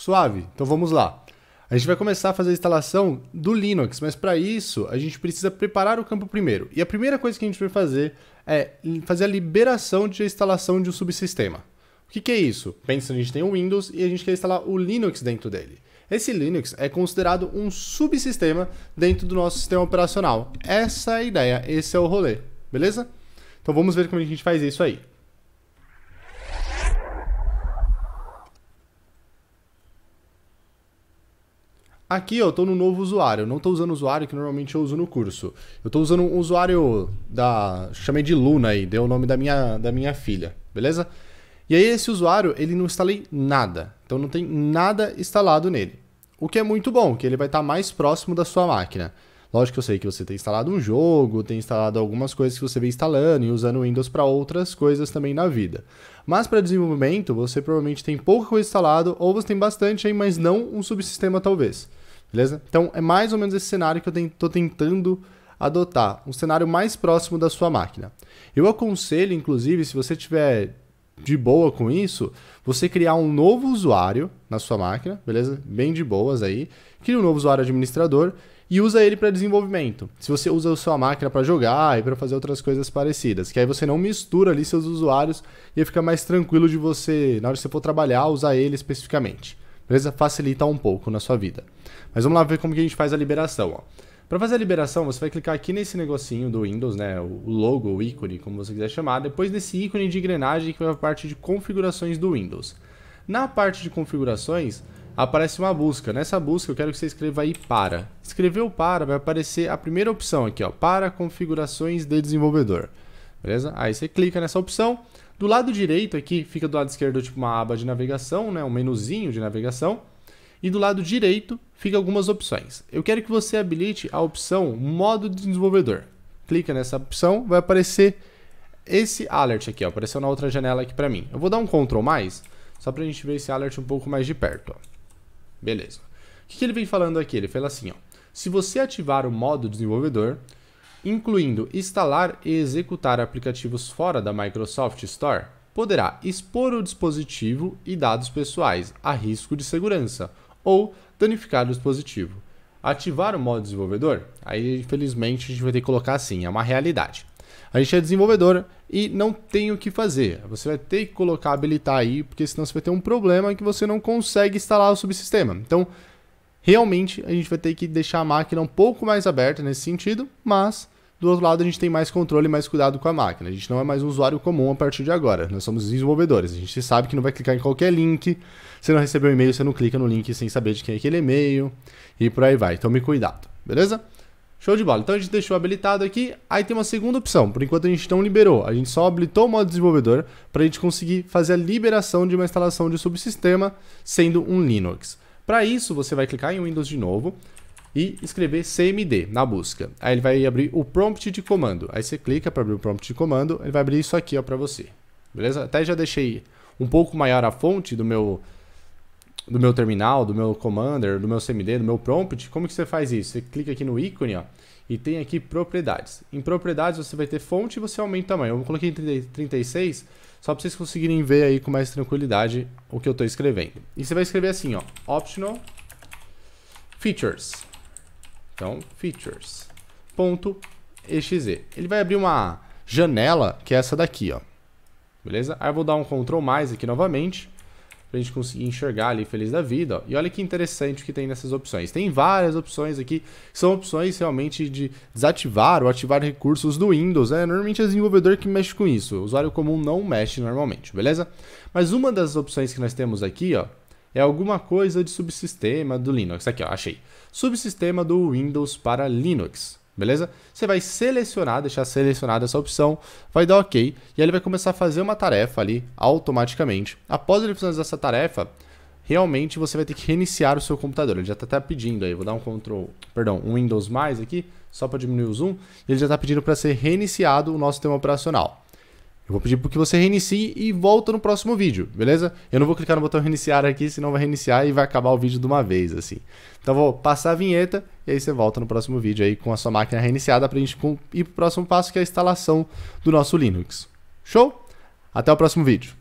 Suave. Então vamos lá. A gente vai começar a fazer a instalação do Linux, mas para isso a gente precisa preparar o campo primeiro. E a primeira coisa que a gente vai fazer é fazer a liberação de instalação de um subsistema. O que, que é isso? Pensa, a gente tem o Windows e a gente quer instalar o Linux dentro dele. Esse Linux é considerado um subsistema dentro do nosso sistema operacional. Essa é a ideia, esse é o rolê, beleza? Então vamos ver como a gente faz isso aí. Aqui eu estou no novo usuário, não estou usando o usuário que normalmente eu uso no curso. Eu estou usando um usuário da. chamei de Luna aí, deu o nome da minha, da minha filha, beleza? E aí esse usuário, ele não instalei nada, então não tem nada instalado nele. O que é muito bom, que ele vai estar tá mais próximo da sua máquina. Lógico que eu sei que você tem instalado um jogo, tem instalado algumas coisas que você vem instalando e usando o Windows para outras coisas também na vida. Mas para desenvolvimento, você provavelmente tem pouca coisa instalado ou você tem bastante aí, mas não um subsistema talvez. Beleza? Então é mais ou menos esse cenário que eu estou tentando adotar, um cenário mais próximo da sua máquina. Eu aconselho, inclusive, se você tiver de boa com isso, você criar um novo usuário na sua máquina, beleza? Bem de boas aí. Cria um novo usuário administrador e usa ele para desenvolvimento. Se você usa a sua máquina para jogar e para fazer outras coisas parecidas, que aí você não mistura ali seus usuários e fica mais tranquilo de você, na hora que você for trabalhar, usar ele especificamente. Beleza? Facilita um pouco na sua vida. Mas vamos lá ver como que a gente faz a liberação, Para fazer a liberação, você vai clicar aqui nesse negocinho do Windows, né? O logo, o ícone, como você quiser chamar. Depois nesse ícone de engrenagem, que é a parte de configurações do Windows. Na parte de configurações, aparece uma busca. Nessa busca eu quero que você escreva aí para. Escreveu para, vai aparecer a primeira opção aqui, ó, para configurações de desenvolvedor. Beleza? Aí você clica nessa opção, do lado direito aqui, fica do lado esquerdo tipo uma aba de navegação, né, um menuzinho de navegação. E do lado direito fica algumas opções. Eu quero que você habilite a opção modo de desenvolvedor. Clica nessa opção, vai aparecer esse alert aqui, ó, apareceu na outra janela aqui para mim. Eu vou dar um Ctrl+, mais, só para a gente ver esse alert um pouco mais de perto. Ó. Beleza. O que, que ele vem falando aqui? Ele fala assim, ó, se você ativar o modo desenvolvedor, incluindo instalar e executar aplicativos fora da Microsoft Store, poderá expor o dispositivo e dados pessoais a risco de segurança ou danificar o dispositivo. Ativar o modo desenvolvedor? Aí, infelizmente, a gente vai ter que colocar assim, é uma realidade. A gente é desenvolvedor e não tem o que fazer. Você vai ter que colocar habilitar aí, porque senão você vai ter um problema que você não consegue instalar o subsistema. Então, Realmente a gente vai ter que deixar a máquina um pouco mais aberta nesse sentido, mas do outro lado a gente tem mais controle e mais cuidado com a máquina. A gente não é mais um usuário comum a partir de agora. Nós somos desenvolvedores. A gente sabe que não vai clicar em qualquer link. Se não receber um e-mail, você não clica no link sem saber de quem é aquele e-mail e por aí vai. então me cuidado, beleza? Show de bola. Então a gente deixou habilitado aqui. Aí tem uma segunda opção. Por enquanto a gente não liberou. A gente só habilitou o modo desenvolvedor para a gente conseguir fazer a liberação de uma instalação de subsistema sendo um Linux. Para isso, você vai clicar em Windows de novo e escrever CMD na busca. Aí ele vai abrir o prompt de comando. Aí você clica para abrir o prompt de comando, ele vai abrir isso aqui para você. Beleza? Até já deixei um pouco maior a fonte do meu do meu terminal, do meu commander, do meu CMD, do meu prompt, como que você faz isso? Você clica aqui no ícone, ó, e tem aqui propriedades. Em propriedades você vai ter fonte e você aumenta o tamanho. Eu coloquei em 36, só para vocês conseguirem ver aí com mais tranquilidade o que eu estou escrevendo. E você vai escrever assim, ó, optional features. Então, features. Ponto Ele vai abrir uma janela que é essa daqui, ó. Beleza? Aí eu vou dar um Ctrl mais aqui novamente pra a gente conseguir enxergar ali feliz da vida. Ó. E olha que interessante o que tem nessas opções. Tem várias opções aqui, são opções realmente de desativar ou ativar recursos do Windows. Né? Normalmente é desenvolvedor que mexe com isso, o usuário comum não mexe normalmente, beleza? Mas uma das opções que nós temos aqui, ó, é alguma coisa de subsistema do Linux. Aqui, ó, achei. Subsistema do Windows para Linux beleza? Você vai selecionar, deixar selecionada essa opção, vai dar OK, e aí ele vai começar a fazer uma tarefa ali automaticamente. Após ele finalizar essa tarefa, realmente você vai ter que reiniciar o seu computador. Ele já está até pedindo aí, vou dar um control, perdão, um Windows mais aqui, só para diminuir o zoom, ele já está pedindo para ser reiniciado o nosso sistema operacional. Eu vou pedir para que você reinicie e volta no próximo vídeo, beleza? Eu não vou clicar no botão reiniciar aqui, senão vai reiniciar e vai acabar o vídeo de uma vez, assim. Então vou passar a vinheta e aí você volta no próximo vídeo aí com a sua máquina reiniciada para a gente ir para o próximo passo que é a instalação do nosso Linux. Show? Até o próximo vídeo.